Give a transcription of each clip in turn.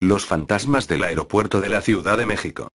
Los fantasmas del aeropuerto de la Ciudad de México.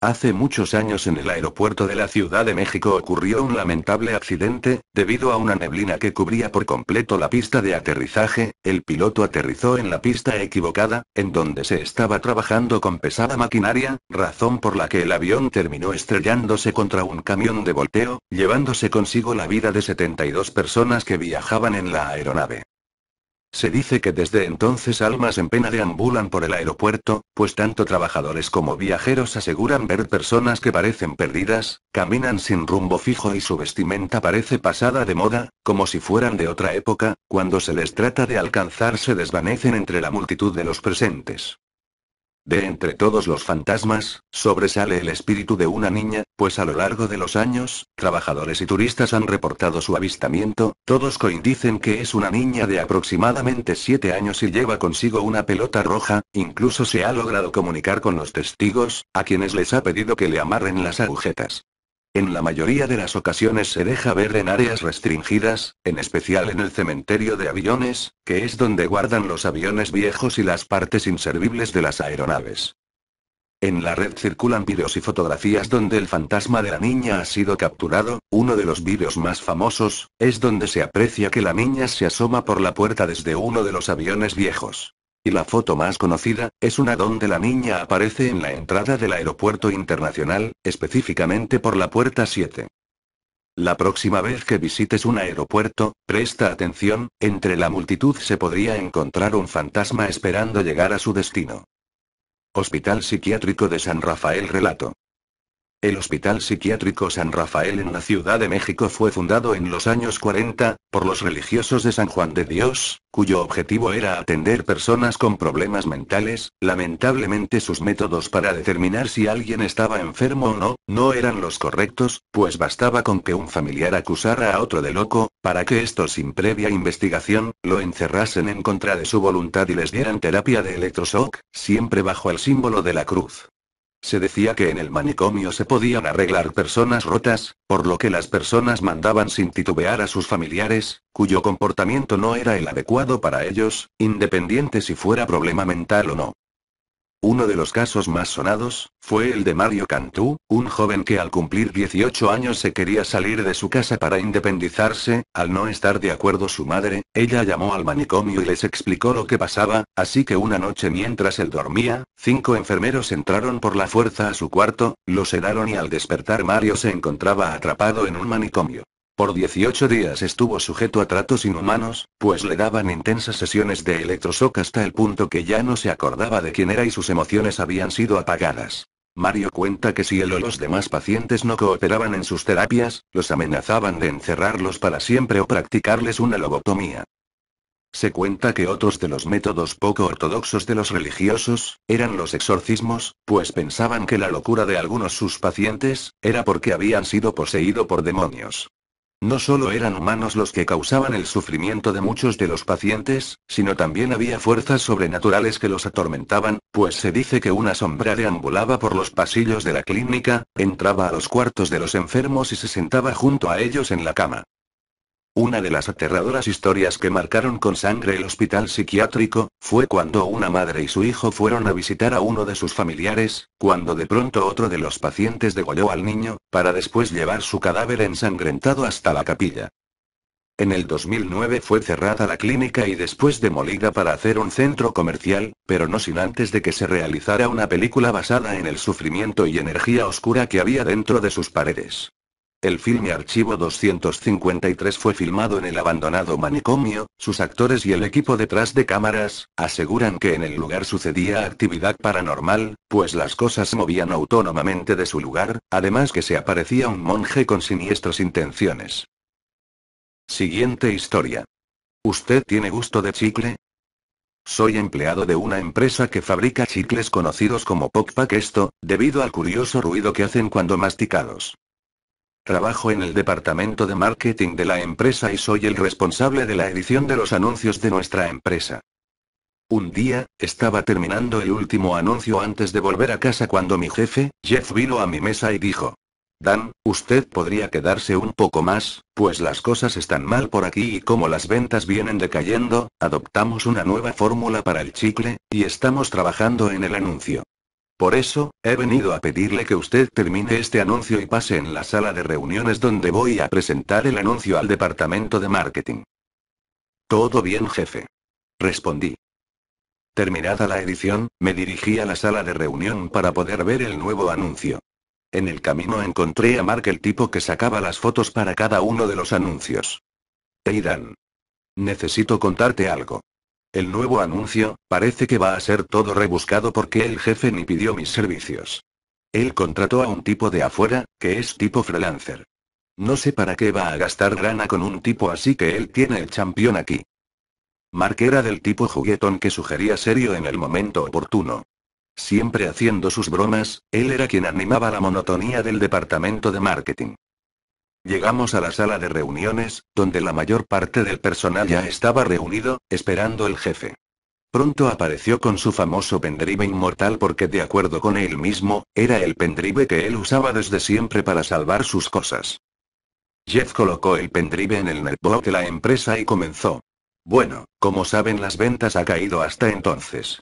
Hace muchos años en el aeropuerto de la Ciudad de México ocurrió un lamentable accidente, debido a una neblina que cubría por completo la pista de aterrizaje, el piloto aterrizó en la pista equivocada, en donde se estaba trabajando con pesada maquinaria, razón por la que el avión terminó estrellándose contra un camión de volteo, llevándose consigo la vida de 72 personas que viajaban en la aeronave. Se dice que desde entonces almas en pena deambulan por el aeropuerto, pues tanto trabajadores como viajeros aseguran ver personas que parecen perdidas, caminan sin rumbo fijo y su vestimenta parece pasada de moda, como si fueran de otra época, cuando se les trata de alcanzar se desvanecen entre la multitud de los presentes. De entre todos los fantasmas, sobresale el espíritu de una niña, pues a lo largo de los años, trabajadores y turistas han reportado su avistamiento, todos coinciden que es una niña de aproximadamente 7 años y lleva consigo una pelota roja, incluso se ha logrado comunicar con los testigos, a quienes les ha pedido que le amarren las agujetas. En la mayoría de las ocasiones se deja ver en áreas restringidas, en especial en el cementerio de aviones, que es donde guardan los aviones viejos y las partes inservibles de las aeronaves. En la red circulan vídeos y fotografías donde el fantasma de la niña ha sido capturado, uno de los vídeos más famosos, es donde se aprecia que la niña se asoma por la puerta desde uno de los aviones viejos. Y la foto más conocida, es una donde la niña aparece en la entrada del aeropuerto internacional, específicamente por la puerta 7. La próxima vez que visites un aeropuerto, presta atención, entre la multitud se podría encontrar un fantasma esperando llegar a su destino. Hospital Psiquiátrico de San Rafael Relato. El Hospital Psiquiátrico San Rafael en la Ciudad de México fue fundado en los años 40, por los religiosos de San Juan de Dios, cuyo objetivo era atender personas con problemas mentales, lamentablemente sus métodos para determinar si alguien estaba enfermo o no, no eran los correctos, pues bastaba con que un familiar acusara a otro de loco, para que estos sin previa investigación, lo encerrasen en contra de su voluntad y les dieran terapia de electroshock, siempre bajo el símbolo de la cruz. Se decía que en el manicomio se podían arreglar personas rotas, por lo que las personas mandaban sin titubear a sus familiares, cuyo comportamiento no era el adecuado para ellos, independiente si fuera problema mental o no. Uno de los casos más sonados, fue el de Mario Cantú, un joven que al cumplir 18 años se quería salir de su casa para independizarse, al no estar de acuerdo su madre, ella llamó al manicomio y les explicó lo que pasaba, así que una noche mientras él dormía, cinco enfermeros entraron por la fuerza a su cuarto, lo sedaron y al despertar Mario se encontraba atrapado en un manicomio. Por 18 días estuvo sujeto a tratos inhumanos, pues le daban intensas sesiones de electroshock hasta el punto que ya no se acordaba de quién era y sus emociones habían sido apagadas. Mario cuenta que si él o los demás pacientes no cooperaban en sus terapias, los amenazaban de encerrarlos para siempre o practicarles una lobotomía. Se cuenta que otros de los métodos poco ortodoxos de los religiosos, eran los exorcismos, pues pensaban que la locura de algunos sus pacientes, era porque habían sido poseído por demonios. No solo eran humanos los que causaban el sufrimiento de muchos de los pacientes, sino también había fuerzas sobrenaturales que los atormentaban, pues se dice que una sombra deambulaba por los pasillos de la clínica, entraba a los cuartos de los enfermos y se sentaba junto a ellos en la cama. Una de las aterradoras historias que marcaron con sangre el hospital psiquiátrico, fue cuando una madre y su hijo fueron a visitar a uno de sus familiares, cuando de pronto otro de los pacientes degolló al niño, para después llevar su cadáver ensangrentado hasta la capilla. En el 2009 fue cerrada la clínica y después demolida para hacer un centro comercial, pero no sin antes de que se realizara una película basada en el sufrimiento y energía oscura que había dentro de sus paredes. El filme Archivo 253 fue filmado en el abandonado manicomio, sus actores y el equipo detrás de cámaras, aseguran que en el lugar sucedía actividad paranormal, pues las cosas se movían autónomamente de su lugar, además que se aparecía un monje con siniestras intenciones. Siguiente historia. ¿Usted tiene gusto de chicle? Soy empleado de una empresa que fabrica chicles conocidos como Pop Pack esto, debido al curioso ruido que hacen cuando masticados. Trabajo en el departamento de marketing de la empresa y soy el responsable de la edición de los anuncios de nuestra empresa. Un día, estaba terminando el último anuncio antes de volver a casa cuando mi jefe, Jeff, vino a mi mesa y dijo, Dan, usted podría quedarse un poco más, pues las cosas están mal por aquí y como las ventas vienen decayendo, adoptamos una nueva fórmula para el chicle, y estamos trabajando en el anuncio. Por eso, he venido a pedirle que usted termine este anuncio y pase en la sala de reuniones donde voy a presentar el anuncio al departamento de marketing. Todo bien, jefe. Respondí. Terminada la edición, me dirigí a la sala de reunión para poder ver el nuevo anuncio. En el camino encontré a Mark el tipo que sacaba las fotos para cada uno de los anuncios. Aidan. Necesito contarte algo. El nuevo anuncio, parece que va a ser todo rebuscado porque el jefe ni pidió mis servicios. Él contrató a un tipo de afuera, que es tipo freelancer. No sé para qué va a gastar grana con un tipo así que él tiene el champión aquí. Mark era del tipo juguetón que sugería serio en el momento oportuno. Siempre haciendo sus bromas, él era quien animaba la monotonía del departamento de marketing. Llegamos a la sala de reuniones, donde la mayor parte del personal ya estaba reunido, esperando el jefe. Pronto apareció con su famoso pendrive inmortal porque de acuerdo con él mismo, era el pendrive que él usaba desde siempre para salvar sus cosas. Jeff colocó el pendrive en el netbook de la empresa y comenzó. Bueno, como saben las ventas ha caído hasta entonces.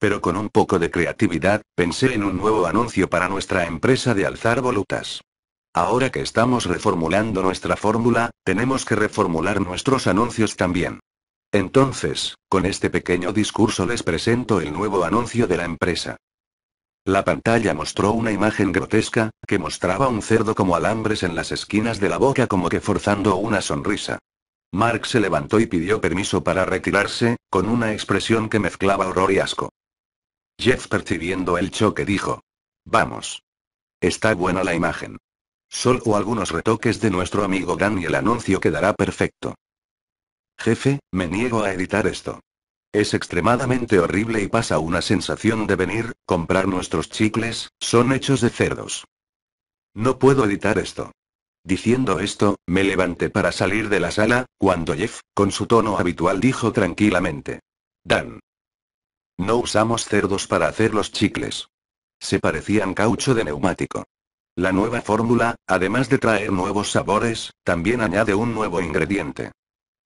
Pero con un poco de creatividad, pensé en un nuevo anuncio para nuestra empresa de alzar volutas. Ahora que estamos reformulando nuestra fórmula, tenemos que reformular nuestros anuncios también. Entonces, con este pequeño discurso les presento el nuevo anuncio de la empresa. La pantalla mostró una imagen grotesca, que mostraba un cerdo como alambres en las esquinas de la boca como que forzando una sonrisa. Mark se levantó y pidió permiso para retirarse, con una expresión que mezclaba horror y asco. Jeff percibiendo el choque dijo. Vamos. Está buena la imagen. Solo algunos retoques de nuestro amigo Dan y el anuncio quedará perfecto. Jefe, me niego a editar esto. Es extremadamente horrible y pasa una sensación de venir, comprar nuestros chicles, son hechos de cerdos. No puedo editar esto. Diciendo esto, me levanté para salir de la sala, cuando Jeff, con su tono habitual, dijo tranquilamente. Dan. No usamos cerdos para hacer los chicles. Se parecían caucho de neumático. La nueva fórmula, además de traer nuevos sabores, también añade un nuevo ingrediente.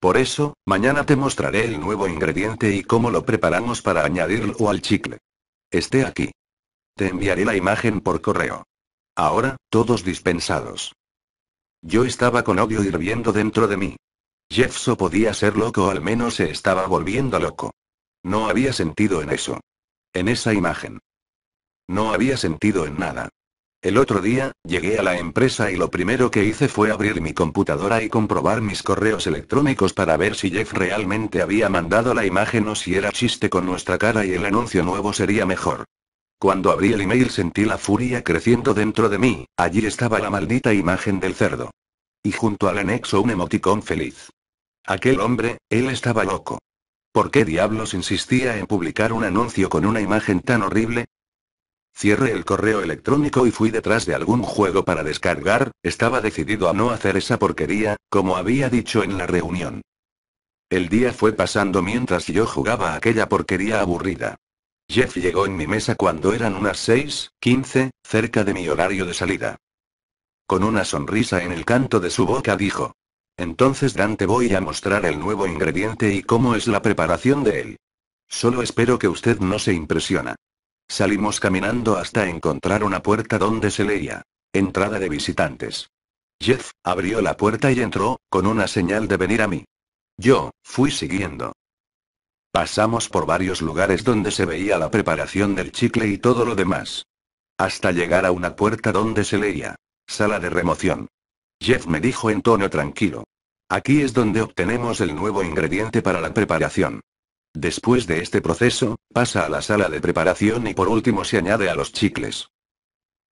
Por eso, mañana te mostraré el nuevo ingrediente y cómo lo preparamos para añadirlo al chicle. Esté aquí. Te enviaré la imagen por correo. Ahora, todos dispensados. Yo estaba con odio hirviendo dentro de mí. Jeffso podía ser loco o al menos se estaba volviendo loco. No había sentido en eso. En esa imagen. No había sentido en nada. El otro día, llegué a la empresa y lo primero que hice fue abrir mi computadora y comprobar mis correos electrónicos para ver si Jeff realmente había mandado la imagen o si era chiste con nuestra cara y el anuncio nuevo sería mejor. Cuando abrí el email sentí la furia creciendo dentro de mí, allí estaba la maldita imagen del cerdo. Y junto al anexo un emoticón feliz. Aquel hombre, él estaba loco. ¿Por qué diablos insistía en publicar un anuncio con una imagen tan horrible? Cierre el correo electrónico y fui detrás de algún juego para descargar, estaba decidido a no hacer esa porquería, como había dicho en la reunión. El día fue pasando mientras yo jugaba aquella porquería aburrida. Jeff llegó en mi mesa cuando eran unas 6, 15, cerca de mi horario de salida. Con una sonrisa en el canto de su boca dijo. Entonces Dan te voy a mostrar el nuevo ingrediente y cómo es la preparación de él. Solo espero que usted no se impresiona. Salimos caminando hasta encontrar una puerta donde se leía. Entrada de visitantes. Jeff abrió la puerta y entró, con una señal de venir a mí. Yo, fui siguiendo. Pasamos por varios lugares donde se veía la preparación del chicle y todo lo demás. Hasta llegar a una puerta donde se leía. Sala de remoción. Jeff me dijo en tono tranquilo. Aquí es donde obtenemos el nuevo ingrediente para la preparación. Después de este proceso, pasa a la sala de preparación y por último se añade a los chicles.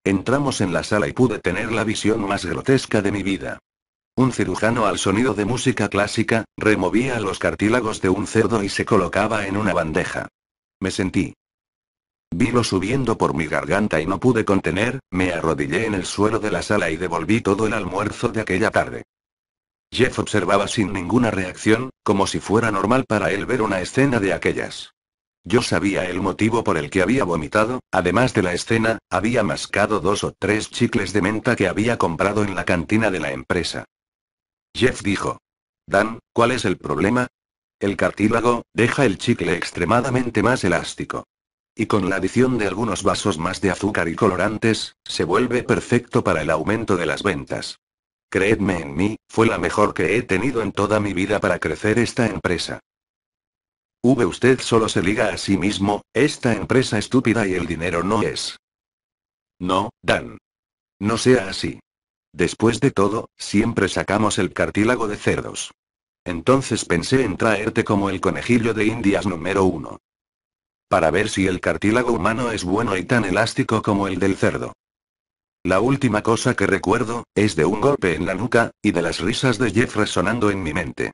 Entramos en la sala y pude tener la visión más grotesca de mi vida. Un cirujano al sonido de música clásica, removía los cartílagos de un cerdo y se colocaba en una bandeja. Me sentí. Vilo subiendo por mi garganta y no pude contener, me arrodillé en el suelo de la sala y devolví todo el almuerzo de aquella tarde. Jeff observaba sin ninguna reacción, como si fuera normal para él ver una escena de aquellas. Yo sabía el motivo por el que había vomitado, además de la escena, había mascado dos o tres chicles de menta que había comprado en la cantina de la empresa. Jeff dijo. Dan, ¿cuál es el problema? El cartílago, deja el chicle extremadamente más elástico. Y con la adición de algunos vasos más de azúcar y colorantes, se vuelve perfecto para el aumento de las ventas. Creedme en mí, fue la mejor que he tenido en toda mi vida para crecer esta empresa. V usted solo se liga a sí mismo, esta empresa estúpida y el dinero no es. No, Dan. No sea así. Después de todo, siempre sacamos el cartílago de cerdos. Entonces pensé en traerte como el conejillo de Indias número uno. Para ver si el cartílago humano es bueno y tan elástico como el del cerdo. La última cosa que recuerdo, es de un golpe en la nuca, y de las risas de Jeff resonando en mi mente.